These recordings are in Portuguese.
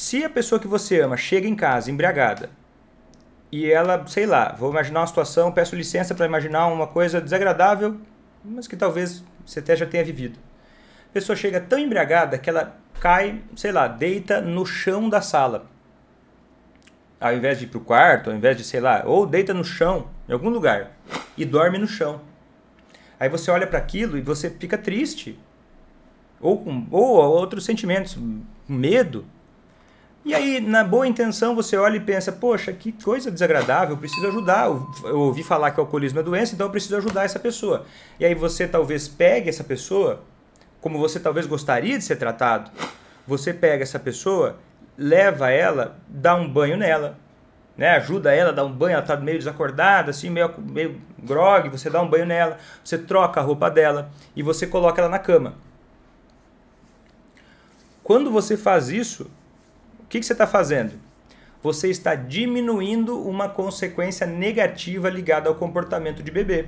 se a pessoa que você ama chega em casa embriagada e ela, sei lá, vou imaginar uma situação, peço licença para imaginar uma coisa desagradável, mas que talvez você até já tenha vivido. A pessoa chega tão embriagada que ela cai, sei lá, deita no chão da sala. Ao invés de ir pro quarto, ao invés de, sei lá, ou deita no chão, em algum lugar, e dorme no chão. Aí você olha para aquilo e você fica triste. Ou com ou outros sentimentos, medo, e aí, na boa intenção, você olha e pensa: poxa, que coisa desagradável, eu preciso ajudar. Eu ouvi falar que o alcoolismo é doença, então eu preciso ajudar essa pessoa. E aí você talvez pegue essa pessoa, como você talvez gostaria de ser tratado, você pega essa pessoa, leva ela, dá um banho nela, né? ajuda ela, dá um banho, ela está meio desacordada, assim, meio, meio grogue, você dá um banho nela, você troca a roupa dela e você coloca ela na cama. Quando você faz isso, que, que você está fazendo? Você está diminuindo uma consequência negativa ligada ao comportamento de bebê.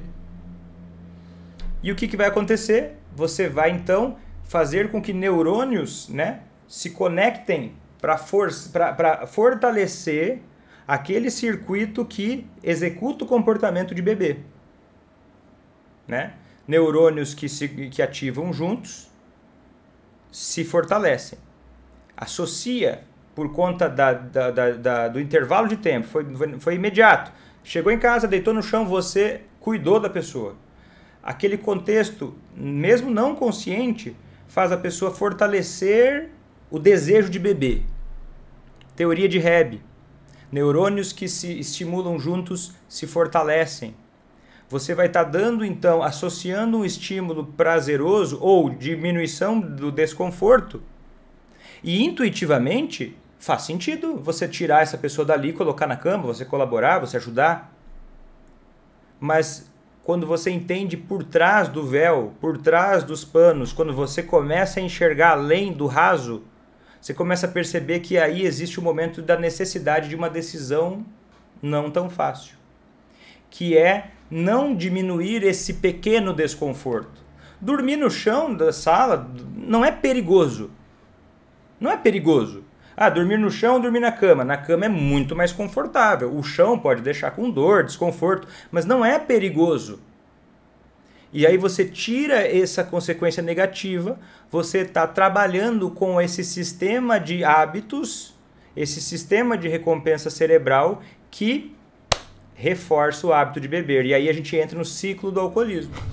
E o que, que vai acontecer? Você vai então fazer com que neurônios né, se conectem para for fortalecer aquele circuito que executa o comportamento de bebê. Né? Neurônios que, se, que ativam juntos se fortalecem. Associa por conta da, da, da, do intervalo de tempo, foi, foi, foi imediato. Chegou em casa, deitou no chão, você cuidou da pessoa. Aquele contexto, mesmo não consciente, faz a pessoa fortalecer o desejo de beber. Teoria de Hebb. Neurônios que se estimulam juntos se fortalecem. Você vai estar tá dando, então, associando um estímulo prazeroso ou diminuição do desconforto e intuitivamente faz sentido você tirar essa pessoa dali, colocar na cama, você colaborar, você ajudar. Mas quando você entende por trás do véu, por trás dos panos, quando você começa a enxergar além do raso, você começa a perceber que aí existe o momento da necessidade de uma decisão não tão fácil, que é não diminuir esse pequeno desconforto. Dormir no chão da sala não é perigoso, não é perigoso. Ah, dormir no chão, dormir na cama. Na cama é muito mais confortável. O chão pode deixar com dor, desconforto, mas não é perigoso. E aí você tira essa consequência negativa, você está trabalhando com esse sistema de hábitos, esse sistema de recompensa cerebral que reforça o hábito de beber. E aí a gente entra no ciclo do alcoolismo.